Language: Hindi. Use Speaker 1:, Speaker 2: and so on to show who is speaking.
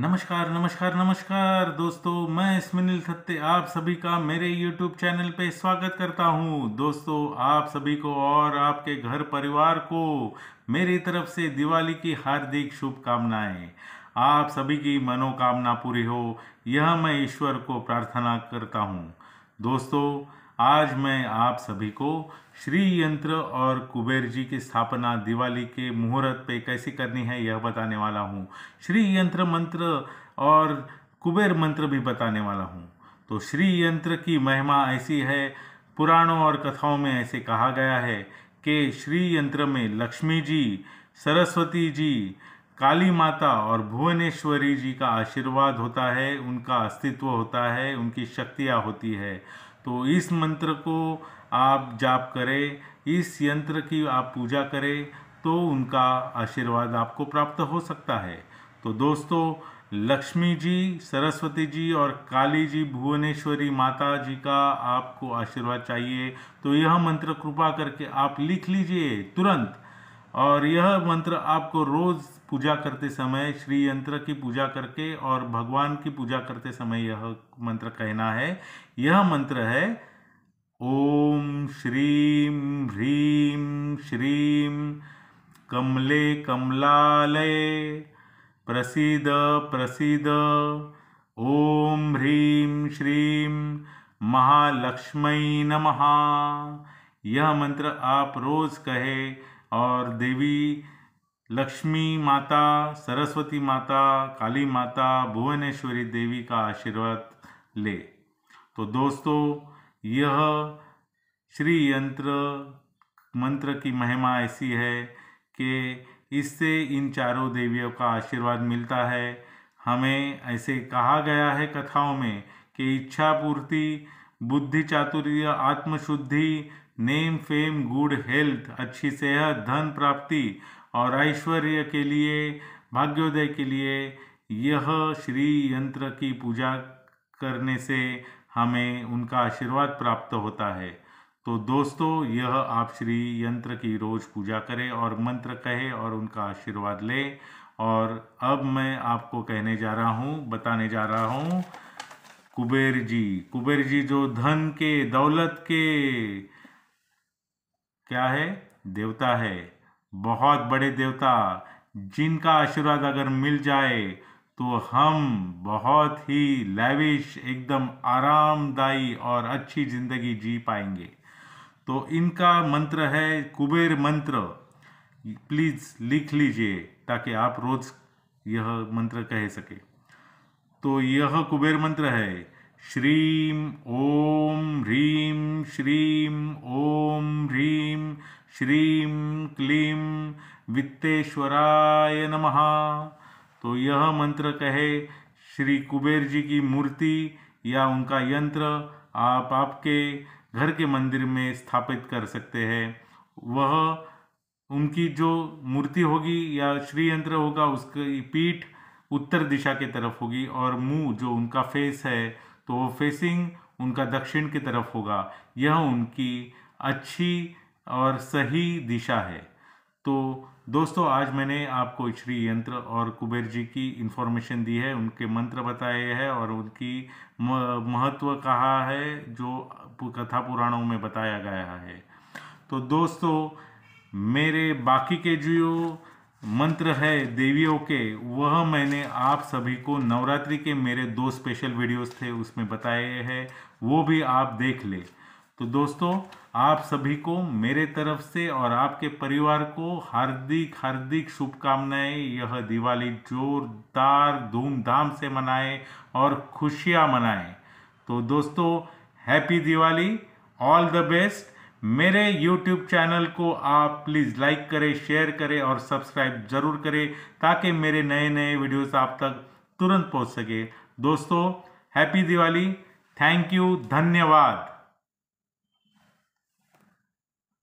Speaker 1: नमस्कार नमस्कार नमस्कार दोस्तों मैं स्मिनिल थत्ते आप सभी का मेरे YouTube चैनल पे स्वागत करता हूँ दोस्तों आप सभी को और आपके घर परिवार को मेरी तरफ से दिवाली की हार्दिक शुभकामनाएं आप सभी की मनोकामना पूरी हो यह मैं ईश्वर को प्रार्थना करता हूँ दोस्तों आज मैं आप सभी को श्री यंत्र और कुबेर जी की स्थापना दिवाली के मुहूर्त पे कैसे करनी है यह बताने वाला हूँ श्री यंत्र मंत्र और कुबेर मंत्र भी बताने वाला हूँ तो श्री यंत्र की महिमा ऐसी है पुराणों और कथाओं में ऐसे कहा गया है कि श्री यंत्र में लक्ष्मी जी सरस्वती जी काली माता और भुवनेश्वरी जी का आशीर्वाद होता है उनका अस्तित्व होता है उनकी शक्तियाँ होती है तो इस मंत्र को आप जाप करें इस यंत्र की आप पूजा करें तो उनका आशीर्वाद आपको प्राप्त हो सकता है तो दोस्तों लक्ष्मी जी सरस्वती जी और काली जी भुवनेश्वरी माता जी का आपको आशीर्वाद चाहिए तो यह मंत्र कृपा करके आप लिख लीजिए तुरंत और यह मंत्र आपको रोज़ पूजा करते समय श्री यंत्र की पूजा करके और भगवान की पूजा करते समय यह मंत्र कहना है यह मंत्र है ओम श्रीम ह्रीम श्रीम कमले कमलालय प्रसिद प्रसिद ओम ह्रीम श्रीम महालक्ष्मी नमः यह मंत्र आप रोज़ कहे और देवी लक्ष्मी माता सरस्वती माता काली माता भुवनेश्वरी देवी का आशीर्वाद ले तो दोस्तों यह श्री यंत्र मंत्र की महिमा ऐसी है कि इससे इन चारों देवियों का आशीर्वाद मिलता है हमें ऐसे कहा गया है कथाओं में कि इच्छा पूर्ति बुद्धि चातुर्य आत्मशुद्धि नेम फेम गुड हेल्थ अच्छी सेहत धन प्राप्ति और ऐश्वर्य के लिए भाग्योदय के लिए यह श्री यंत्र की पूजा करने से हमें उनका आशीर्वाद प्राप्त होता है तो दोस्तों यह आप श्री यंत्र की रोज पूजा करें और मंत्र कहे और उनका आशीर्वाद ले और अब मैं आपको कहने जा रहा हूँ बताने जा रहा हूँ कुबेर जी कुबेर जी जो धन के दौलत के क्या है देवता है बहुत बड़े देवता जिनका आशीर्वाद अगर मिल जाए तो हम बहुत ही लैविश एकदम आरामदायी और अच्छी ज़िंदगी जी पाएंगे तो इनका मंत्र है कुबेर मंत्र प्लीज़ लिख लीजिए ताकि आप रोज़ यह मंत्र कह सके तो यह कुबेर मंत्र है श्रीं ॐ ह्रीं श्रीं ॐ ह्रीं श्रीं क्लीं वित्तेश्वराय नमः तो यह मंत्र कहे श्री कुबेर जी की मूर्ति या उनका यंत्र आप आपके घर के मंदिर में स्थापित कर सकते हैं वह उनकी जो मूर्ति होगी या श्री यंत्र होगा उसकी पीठ उत्तर दिशा के तरफ होगी और मुंह जो उनका फेस है तो वो फेसिंग उनका दक्षिण की तरफ होगा यह उनकी अच्छी और सही दिशा है तो दोस्तों आज मैंने आपको श्री यंत्र और कुबेर जी की इन्फॉर्मेशन दी है उनके मंत्र बताए हैं और उनकी महत्व कहा है जो कथा पुराणों में बताया गया है तो दोस्तों मेरे बाकी के जो मंत्र है देवियों के वह मैंने आप सभी को नवरात्रि के मेरे दो स्पेशल वीडियोस थे उसमें बताए हैं वो भी आप देख ले तो दोस्तों आप सभी को मेरे तरफ से और आपके परिवार को हार्दिक हार्दिक शुभकामनाएं यह दिवाली जोरदार धूमधाम से मनाएं और खुशियां मनाएं तो दोस्तों happy Diwali all the best मेरे YouTube चैनल को आप प्लीज़ लाइक करें शेयर करें और सब्सक्राइब ज़रूर करें ताकि मेरे नए नए वीडियोस आप तक तुरंत पहुंच सके दोस्तों हैप्पी दिवाली थैंक यू धन्यवाद